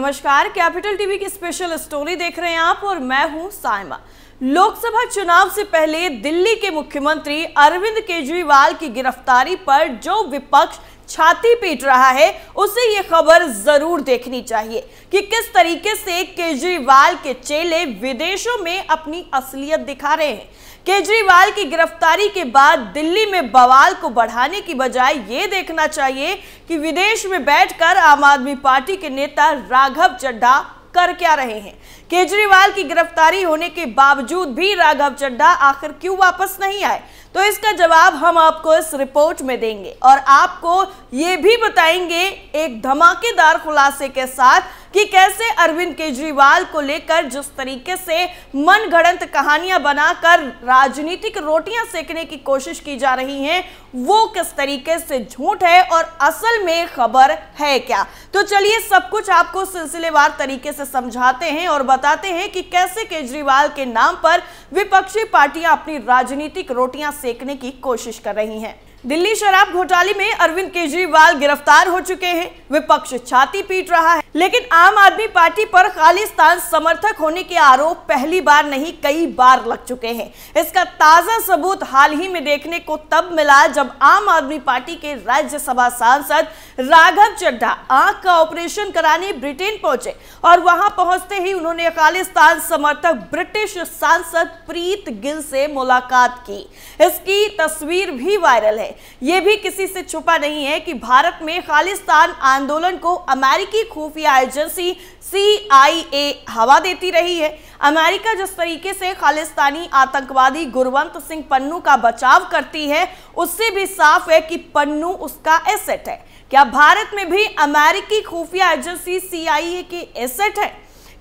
नमस्कार Capital TV की special story देख रहे हैं आप और मैं हूं साइमा लोकसभा चुनाव से पहले दिल्ली के मुख्यमंत्री अरविंद केजरीवाल की गिरफ्तारी पर जो विपक्ष छाती पीट रहा है उसे ये खबर जरूर देखनी चाहिए कि किस तरीके से केजरीवाल के चेले विदेशों में अपनी असलियत दिखा रहे हैं केजरीवाल की गिरफ्तारी के बाद दिल्ली में बवाल को बढ़ाने की बजाय ये देखना चाहिए कि विदेश में बैठकर आम आदमी पार्टी के नेता राघव चड्ढा कर क्या रहे हैं केजरीवाल की गिरफ्तारी होने के बावजूद भी राघव चड्ढा आखिर क्यों वापस नहीं आए तो इसका जवाब हम आपको इस रिपोर्ट में देंगे और आपको ये भी बताएंगे एक धमाकेदार खुलासे के साथ कि कैसे अरविंद केजरीवाल को लेकर जिस तरीके से मन घड़ंत कहानियां बनाकर राजनीतिक रोटियां सेकने की कोशिश की जा रही हैं वो किस तरीके से झूठ है और असल में खबर है क्या तो चलिए सब कुछ आपको सिलसिलेवार तरीके से समझाते हैं और बताते हैं कि कैसे केजरीवाल के नाम पर विपक्षी पार्टियां अपनी राजनीतिक रोटियां सेकने की कोशिश कर रही हैं दिल्ली शराब घोटाले में अरविंद केजरीवाल गिरफ्तार हो चुके हैं विपक्ष छाती पीट रहा है लेकिन आम आदमी पार्टी पर खालिस्तान समर्थक होने के आरोप पहली बार नहीं कई बार लग चुके हैं इसका ताजा सबूत हाल ही में देखने को तब मिला जब आम आदमी पार्टी के राज्यसभा सांसद राघव चड्ढा आंख का ऑपरेशन कराने ब्रिटेन पहुंचे और वहां पहुंचते ही उन्होंने खालिस्तान समर्थक ब्रिटिश सांसद प्रीत गिल से मुलाकात की इसकी तस्वीर भी वायरल है है ये भी किसी से छुपा नहीं है कि भारत में खालिस्तान आंदोलन को अमेरिकी खुफिया एजेंसी सीआईए हवा देती रही है अमेरिका जिस तरीके से खालिस्तानी आतंकवादी गुरवंत सिंह पन्नू का बचाव करती है उससे भी साफ है कि पन्नू उसका एसेट है क्या भारत में भी अमेरिकी खुफिया एजेंसी सीआईए के एसेट है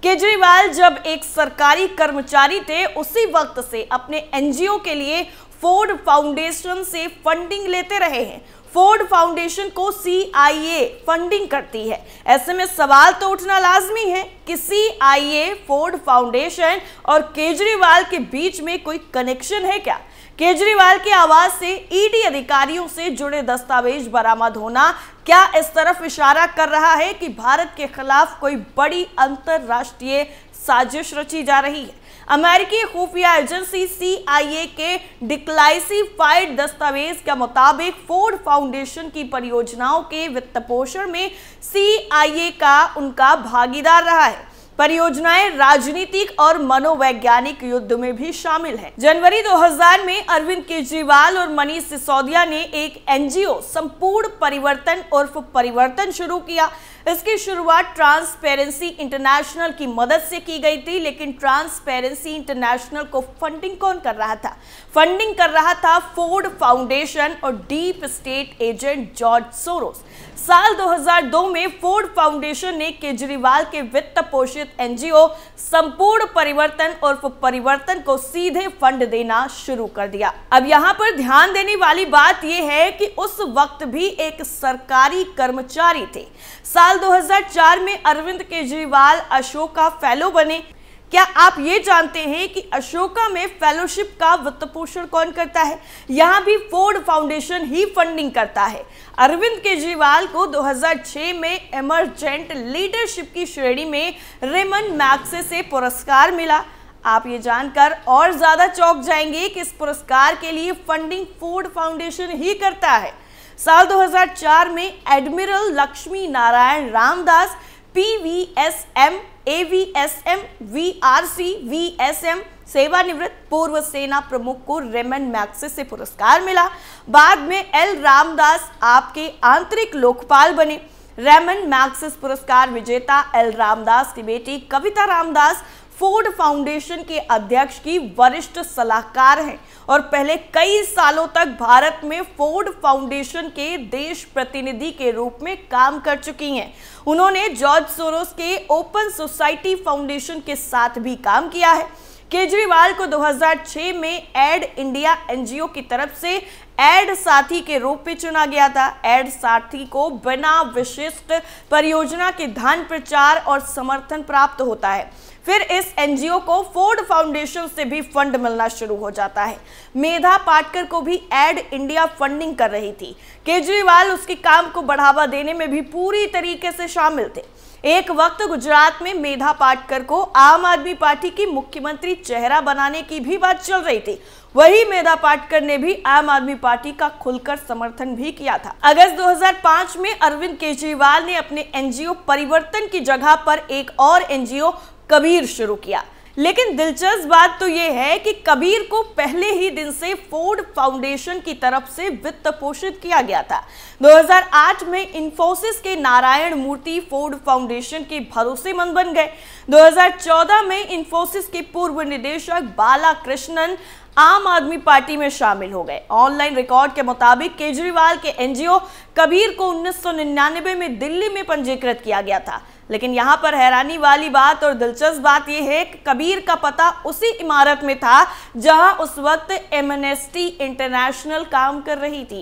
केजरीवाल जब एक सरकारी कर्मचारी थे उसी वक्त से अपने एनजीओ के लिए फोर्ड फाउंडेशन से फंडिंग लेते रहे हैं फोर्ड फाउंडेशन को सीआईए फंडिंग करती है ऐसे में सवाल तो उठना लाजमी है कि सीआईए फोर्ड फाउंडेशन और केजरीवाल के बीच में कोई कनेक्शन है क्या केजरीवाल की आवाज से ईडी e अधिकारियों से जुड़े दस्तावेज बरामद होना क्या इस तरफ इशारा कर रहा है कि भारत के खिलाफ कोई बड़ी अंतरराष्ट्रीय साजिश रची जा रही है अमेरिकी खुफिया एजेंसी सीआईए के डिक्लाइसीफाइड दस्तावेज के मुताबिक फोर्ड फाउंडेशन की परियोजनाओं के वित्त पोषण में सीआईए का उनका भागीदार रहा है परियोजनाएं राजनीतिक और मनोवैज्ञानिक युद्ध में भी शामिल हैं। जनवरी 2000 में अरविंद केजरीवाल और मनीष सिसोदिया ने एक एनजीओ संपूर्ण परिवर्तन उर्फ परिवर्तन शुरू किया इसकी शुरुआत ट्रांसपेरेंसी इंटरनेशनल की मदद से की गई थी लेकिन ट्रांसपेरेंसी इंटरनेशनल को फंडिंग कौन कर रहा था फंडिंग कर रहा था फोर्ड फाउंडेशन और deep state agent George Soros साल 2002 में फोर्ड फाउंडेशन ने केजरीवाल के वित्त पोषित एनजीओ संपूर्ण परिवर्तन और परिवर्तन को सीधे फंड देना शुरू कर दिया अब यहाँ पर ध्यान देने वाली बात यह है कि उस वक्त भी एक सरकारी कर्मचारी थे साल 2004 में अरविंद केजरीवाल अशोक का फेलो बने क्या आप ये जानते हैं कि अशोका में फेलोशिप का वित्त पोषण कौन करता है यहाँ भी फोर्ड फाउंडेशन ही फंडिंग करता है अरविंद केजरीवाल को 2006 में एमरजेंट लीडरशिप की श्रेणी में रेमन मैक्से से पुरस्कार मिला आप ये जानकर और ज्यादा चौंक जाएंगे कि इस पुरस्कार के लिए फंडिंग फोर्ड फाउंडेशन ही करता है साल 2004 में Admiral Lakshmi Narayan Ramdas PVSM AVSM VRC VSM सेवानिवृत्त पूर्व सेना प्रमुख को रेमन मैक्सिस से पुरस्कार मिला बाद में एल रामदास आपके आंतरिक लोकपाल बने रेमन मैक्सिस पुरस्कार विजेता एल रामदास की बेटी कविता रामदास फूड फाउंडेशन के अध्यक्ष की वरिष्ठ सलाहकार हैं और पहले कई सालों तक भारत में फूड फाउंडेशन के देश प्रतिनिधि के रूप में काम कर चुकी हैं उन्होंने जॉर्ज सोरोस के ओपन सोसाइटी फाउंडेशन के साथ भी काम किया है केजरीवाल को 2006 में एड इंडिया एनजीओ की तरफ से एड साथी के रूप में चुना गया था एड साथी को बिना विशिष्ट परियोजना के धन प्रचार और समर्थन प्राप्त होता है फिर इस एनजीओ को फोर्ड फाउंडेशन से भी फंड मिलना शुरू हो जाता है मेधा पाटकर को भी एड इंडिया फंडिंग कर रही थी केजरीवाल उसके काम को बढ़ावा देने में भी पूरी तरीके से शामिल थे एक वक्त गुजरात में मेधा पाटकर को आम आदमी पार्टी की मुख्यमंत्री चेहरा बनाने की भी बात चल रही थी वही मेधा पाटकर ने भी आम आदमी पार्टी का खुलकर समर्थन भी किया था अगस्त 2005 में अरविंद केजरीवाल ने अपने एनजीओ परिवर्तन की जगह पर एक और एनजीओ कबीर शुरू किया लेकिन दिलचस्प बात तो यह है कि कबीर को पहले ही दिन से फोर्ड फाउंडेशन की तरफ से वित्त पोषित किया गया था 2008 में इंफोसिस के नारायण मूर्ति फोर्ड फाउंडेशन के भरोसेमंद बन गए 2014 में इंफोसिस के पूर्व निदेशक बाला कृष्णन आम आदमी पार्टी में शामिल हो गए ऑनलाइन रिकॉर्ड के मुताबिक केजरीवाल के एनजीओ कबीर को 1999 में दिल्ली में पंजीकृत किया गया था लेकिन यहाँ पर हैरानी वाली बात और दिलचस्प बात यह है कि कबीर का पता उसी इमारत में था जहाँ उस वक्त एमनेस्टी इंटरनेशनल काम कर रही थी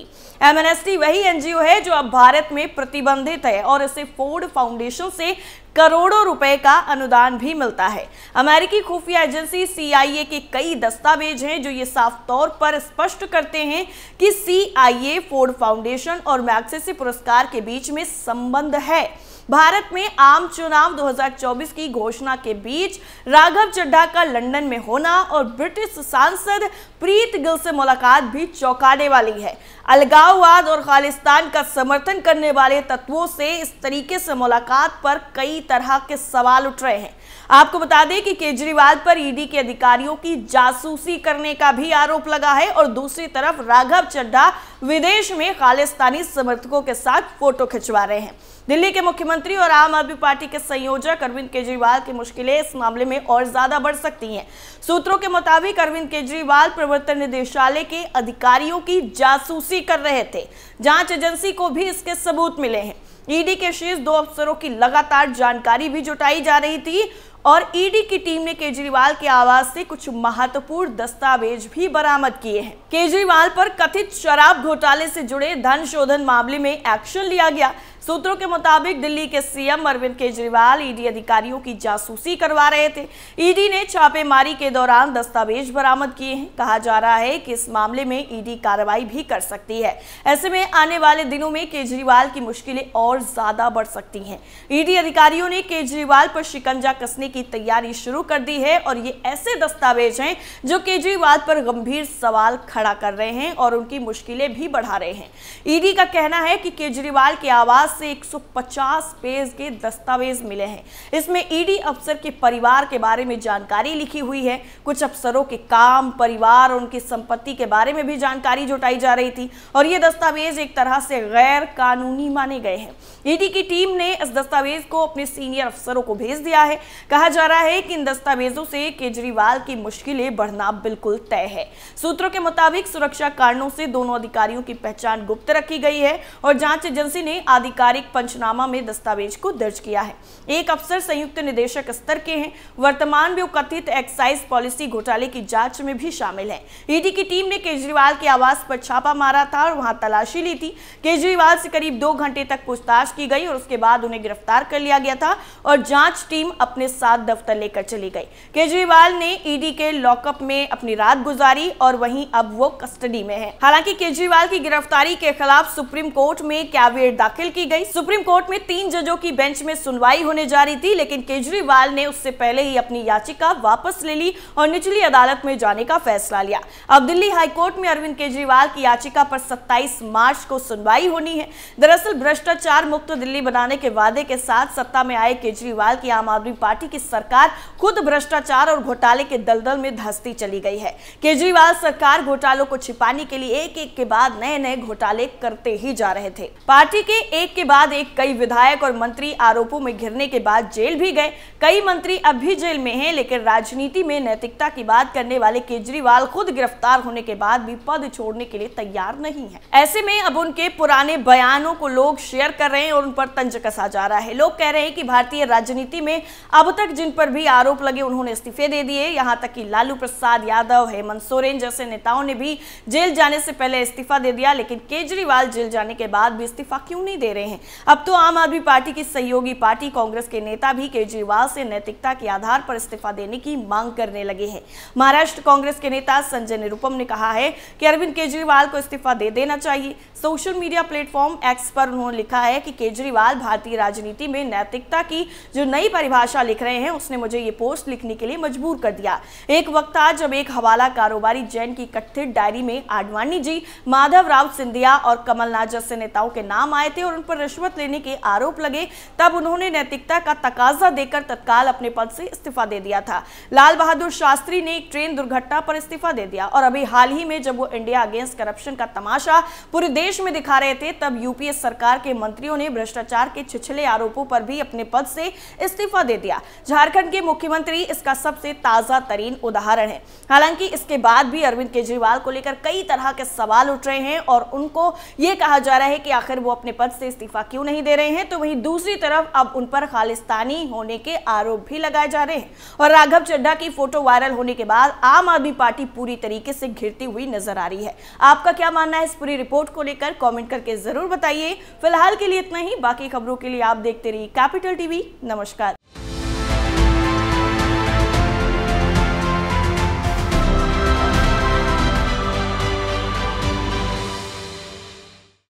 एमनेस्टी वही एनजीओ है जो अब भारत में प्रतिबंधित है और इसे फोर्ड फाउंडेशन से करोड़ों रुपए का अनुदान भी मिलता है अमेरिकी खुफिया एजेंसी सीआईए के कई दस्तावेज हैं जो ये साफ तौर पर स्पष्ट करते हैं कि सीआईए फोर्ड फाउंडेशन और मैक्सेसी पुरस्कार के बीच में संबंध है भारत में आम चुनाव 2024 की घोषणा के बीच राघव चड्ढा का लंदन में होना और ब्रिटिश सांसद प्रीत गिल से मुलाकात भी चौंकाने वाली है अलगाववाद और खालिस्तान का समर्थन करने वाले तत्वों से इस तरीके से मुलाकात पर कई तरह के सवाल उठ रहे हैं आपको बता दें कि केजरीवाल पर ईडी के अधिकारियों की जासूसी करने का भी आरोप लगा है और दूसरी तरफ राघव चड्ढा विदेश में खालिस्तानी समर्थकों के साथ फोटो खिंचवा रहे हैं दिल्ली के मुख्यमंत्री और आम आदमी पार्टी के संयोजक अरविंद केजरीवाल की मुश्किलें इस मामले में और ज्यादा बढ़ सकती हैं सूत्रों के मुताबिक अरविंद केजरीवाल प्रवर्तन निदेशालय के अधिकारियों की जासूसी कर रहे थे जांच एजेंसी को भी इसके सबूत मिले हैं ईडी के शेष दो अफसरों की लगातार जानकारी भी जुटाई जा रही थी और ईडी की टीम ने केजरीवाल के आवास से कुछ महत्वपूर्ण दस्तावेज भी बरामद किए हैं केजरीवाल पर कथित शराब घोटाले से जुड़े धन शोधन मामले में एक्शन लिया गया सूत्रों के मुताबिक दिल्ली के सीएम अरविंद केजरीवाल ईडी अधिकारियों की जासूसी करवा रहे थे ईडी ने छापेमारी के दौरान दस्तावेज बरामद किए हैं कहा जा रहा है कि इस मामले में ईडी कार्रवाई भी कर सकती है ऐसे में आने वाले दिनों में केजरीवाल की मुश्किलें और ज्यादा बढ़ सकती है ईडी अधिकारियों ने केजरीवाल पर शिकंजा कसने की तैयारी शुरू कर दी है और ये ऐसे दस्तावेज हैं जो केजरीवाल पर गंभीर सवाल खड़ा कर रहे हैं और उनकी मुश्किलें भी बढ़ा रहे हैं ईडी का कहना है कि केजरीवाल के आवास से 150 पेज के दस्तावेज मिले हैं इसमें ईडी e अफसर के परिवार के बारे में जानकारी लिखी हुई है कुछ अफसरों के काम परिवार और उनकी संपत्ति के बारे में भी जानकारी जुटाई जा रही थी और ये दस्तावेज एक तरह से गैर कानूनी माने गए हैं ईडी e की टीम ने इस दस्तावेज को अपने सीनियर अफसरों को भेज दिया है कहा जा रहा है कि इन दस्तावेजों से केजरीवाल की मुश्किलें बढ़ना बिल्कुल तय है सूत्रों के मुताबिक सुरक्षा कारणों से दोनों अधिकारियों की पहचान गुप्त रखी गई है और जांच एजेंसी ने आधिकारिक आधिकारिक पंचनामा में दस्तावेज को दर्ज किया है एक अफसर संयुक्त निदेशक स्तर के हैं वर्तमान में कथित एक्साइज पॉलिसी घोटाले की जांच में भी शामिल है ईडी की टीम ने केजरीवाल के आवास पर छापा मारा था और वहां तलाशी ली थी केजरीवाल से करीब दो घंटे तक पूछताछ की गई और उसके बाद उन्हें गिरफ्तार कर लिया गया था और जांच टीम अपने साथ दफ्तर लेकर चली गई केजरीवाल ने ईडी के लॉकअप में अपनी रात गुजारी और वहीं अब वो कस्टडी में है हालांकि केजरीवाल की गिरफ्तारी के खिलाफ सुप्रीम कोर्ट में कैवियर दाखिल की गई गई सुप्रीम कोर्ट में तीन जजों की बेंच में सुनवाई होने जा रही थी लेकिन केजरीवाल ने उससे पहले ही अपनी याचिका वापस ले ली और निचली अदालत में जाने का फैसला लिया अब दिल्ली हाईकोर्ट में अरविंद केजरीवाल की याचिका पर 27 मार्च को सुनवाई होनी है दरअसल भ्रष्टाचार मुक्त दिल्ली बनाने के वादे के साथ सत्ता में आए केजरीवाल की आम आदमी पार्टी की सरकार खुद भ्रष्टाचार और घोटाले के दलदल में धस्ती चली गई है केजरीवाल सरकार घोटालों को छिपाने के लिए एक एक के बाद नए नए घोटाले करते ही जा रहे थे पार्टी के एक के बाद एक कई विधायक और मंत्री आरोपों में घिरने के बाद जेल भी गए कई मंत्री अब भी जेल में हैं लेकिन राजनीति में नैतिकता की बात करने वाले केजरीवाल खुद गिरफ्तार होने के बाद भी पद छोड़ने के लिए तैयार नहीं है ऐसे में अब उनके पुराने बयानों को लोग शेयर कर रहे हैं और उन पर तंज कसा जा रहा है लोग कह रहे हैं कि भारतीय राजनीति में अब तक जिन पर भी आरोप लगे उन्होंने इस्तीफे दे दिए यहाँ तक कि लालू प्रसाद यादव हेमंत सोरेन जैसे नेताओं ने भी जेल जाने से पहले इस्तीफा दे दिया लेकिन केजरीवाल जेल जाने के बाद भी इस्तीफा क्यों नहीं दे रहे रहे हैं अब तो आम आदमी पार्टी की सहयोगी पार्टी कांग्रेस के नेता भी केजरीवाल से नैतिकता के आधार पर इस्तीफा देने की मांग करने लगे हैं महाराष्ट्र कांग्रेस के नेता संजय निरुपम ने कहा है कि अरविंद केजरीवाल को इस्तीफा दे देना चाहिए सोशल मीडिया प्लेटफॉर्म एक्स पर उन्होंने लिखा है कि केजरीवाल भारतीय राजनीति में नैतिकता की जो नई परिभाषा लिख रहे हैं उसने मुझे ये पोस्ट लिखने के लिए मजबूर कर दिया एक वक्त आज जब एक हवाला कारोबारी जैन की कथित डायरी में आडवाणी जी माधव राव सिंधिया और कमलनाथ जैसे नेताओं के नाम आए थे और उन पर पर रिश्वत लेने के आरोप लगे तब उन्होंने नैतिकता का तकाजा देकर तत्काल अपने पद से इस्तीफा दे दिया था लाल बहादुर शास्त्री ने एक ट्रेन दुर्घटना पर इस्तीफा दे दिया और अभी हाल ही में जब वो इंडिया अगेंस्ट करप्शन का तमाशा पूरे देश में दिखा रहे थे तब यूपीए सरकार के मंत्रियों ने भ्रष्टाचार के छिछले आरोपों पर भी अपने पद से इस्तीफा दे दिया झारखंड के मुख्यमंत्री इसका सबसे ताजा तरीन उदाहरण है हालांकि इसके बाद भी अरविंद केजरीवाल को लेकर कई तरह के सवाल उठ रहे हैं और उनको यह कहा जा रहा है कि आखिर वो अपने पद से इस्तीफा इस्तीफा क्यों नहीं दे रहे हैं तो वहीं दूसरी तरफ अब उन पर खालिस्तानी होने के आरोप भी लगाए जा रहे हैं और राघव चड्ढा की फोटो वायरल होने के बाद आम आदमी पार्टी पूरी तरीके से घिरती हुई नजर आ रही है आपका क्या मानना है इस पूरी रिपोर्ट को लेकर कॉमेंट करके जरूर बताइए फिलहाल के लिए इतना ही बाकी खबरों के लिए आप देखते रहिए कैपिटल टीवी नमस्कार